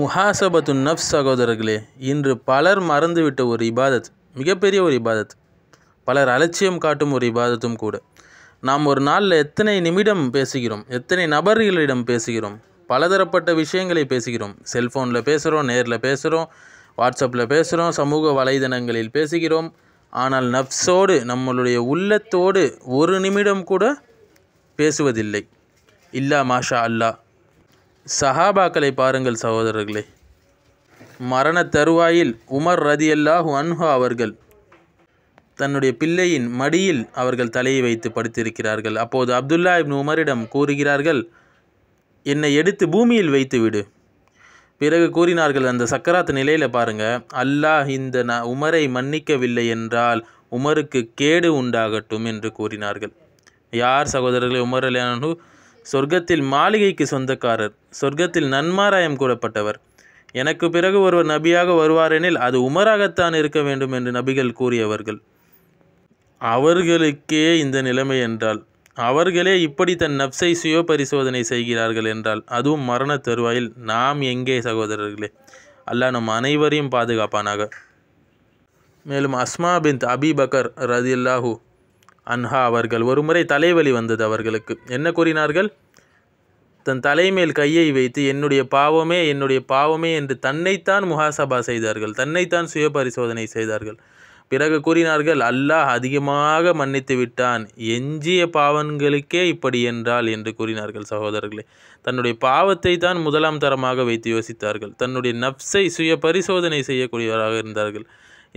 முஹாசபத்து நஃப் சகோதரர்களே இன்று பலர் மறந்துவிட்ட ஒரு இபாதத் மிகப்பெரிய ஒரு இபாதத் பலர் அலட்சியம் காட்டும் ஒரு இபாதத்தும் கூட நாம் ஒரு நாளில் எத்தனை நிமிடம் பேசுகிறோம் எத்தனை நபர்களிடம் பேசுகிறோம் பலதரப்பட்ட விஷயங்களை பேசுகிறோம் செல்ஃபோனில் பேசுகிறோம் நேரில் பேசுகிறோம் வாட்ஸ்அப்பில் பேசுகிறோம் சமூக வலைதளங்களில் பேசுகிறோம் ஆனால் நஃப்ஸோடு நம்மளுடைய உள்ளத்தோடு ஒரு நிமிடம் கூட பேசுவதில்லை இல்லா மாஷா அல்லா சஹாபாக்களை பாருங்கள் சகோதரர்களே மரண தருவாயில் உமர் ரதியல்லாஹு அன்ஹா அவர்கள் தன்னுடைய பிள்ளையின் மடியில் அவர்கள் தலையை வைத்து படுத்திருக்கிறார்கள் அப்போது அப்துல்லா இப்னு உமரிடம் கூறுகிறார்கள் என்னை எடுத்து பூமியில் வைத்து விடு பிறகு கூறினார்கள் அந்த சக்கராத்து நிலையில் பாருங்கள் அல்லாஹ் இந்த ந உமரை மன்னிக்கவில்லை என்றால் உமருக்கு கேடு உண்டாகட்டும் என்று கூறினார்கள் யார் சகோதரர்களை உமர் அலியானு சொர்க்கத்தில் மாளிகைக்கு சொந்தக்காரர் சொர்க்கத்தில் நன்மாராயம் கூறப்பட்டவர் எனக்கு பிறகு ஒருவர் நபியாக வருவாரெனில் அது உமராகத்தான் இருக்க வேண்டும் என்று நபிகள் கூறியவர்கள் அவர்களுக்கே இந்த நிலைமை என்றால் அவர்களே இப்படி தன் நப்சை சுய பரிசோதனை செய்கிறார்கள் என்றால் அதுவும் மரண தருவாயில் நாம் எங்கே சகோதரர்களே அல்லாஹ் நம் அனைவரையும் பாதுகாப்பானாக மேலும் அஸ்மா பின் அபி பக்கர் ரதி அன்ஹா அவர்கள் ஒருமுறை தலைவலி வந்தது அவர்களுக்கு என்ன கூறினார்கள் தன் தலைமேல் கையை வைத்து என்னுடைய பாவமே என்னுடைய பாவமே என்று தன்னைத்தான் முகாசபா செய்தார்கள் தன்னைத்தான் சுய பரிசோதனை செய்தார்கள் பிறகு கூறினார்கள் அல்லாஹ் அதிகமாக மன்னித்து விட்டான் எஞ்சிய பாவன்களுக்கே இப்படி என்றால் என்று கூறினார்கள் சகோதரர்களே தன்னுடைய பாவத்தை தான் முதலாம் தரமாக வைத்து யோசித்தார்கள் தன்னுடைய நப்சை சுய பரிசோதனை செய்யக்கூடியவராக இருந்தார்கள்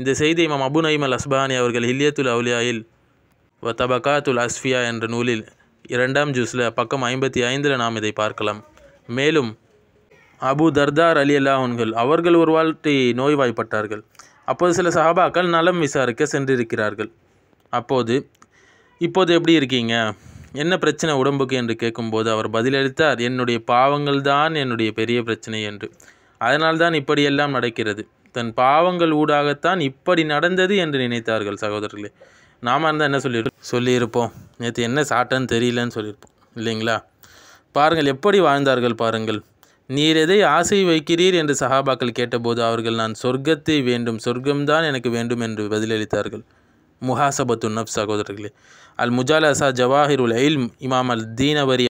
இந்த செய்தி இமாம் அபு நயிம் அஸ்பானி அவர்கள் ஹில்லியத்துல் அவுலியாயில் வ தபகாத்துல் அஸ்ஃபியா என்ற நூலில் இரண்டாம் ஜூஸில் பக்கம் ஐம்பத்தி ஐந்தில் நாம் இதை பார்க்கலாம் மேலும் அபு தர்தார் அலி அல்லாஹன்கள் அவர்கள் ஒரு வாழ்க்கை நோய்வாய்ப்பட்டார்கள் அப்போது சில சஹாபாக்கள் நலம் விசாரிக்க சென்றிருக்கிறார்கள் அப்போது இப்போது எப்படி இருக்கீங்க என்ன பிரச்சனை உடம்புக்கு என்று கேட்கும்போது அவர் பதிலளித்தார் என்னுடைய பாவங்கள் தான் என்னுடைய பெரிய பிரச்சனை என்று அதனால்தான் இப்படியெல்லாம் நடக்கிறது தன் பாவங்கள் ஊடாகத்தான் இப்படி நடந்தது என்று நினைத்தார்கள் சகோதரர்களே நாம இருந்தால் என்ன சொல்லியிரு சொல்லியிருப்போம் நேற்று என்ன சாட்டன்னு தெரியலன்னு சொல்லியிருப்போம் இல்லைங்களா பாருங்கள் எப்படி வாழ்ந்தார்கள் பாருங்கள் நீர் எதை ஆசை வைக்கிறீர் என்று சஹாபாக்கள் கேட்டபோது அவர்கள் நான் சொர்க்கத்தை வேண்டும் சொர்க்கம்தான் எனக்கு வேண்டும் என்று பதிலளித்தார்கள் முஹாசபத்து நப் சகோதரர்களே அல் முஜாலசா ஜவாஹிருல் ஐல் இமாம் அல் தீனவரி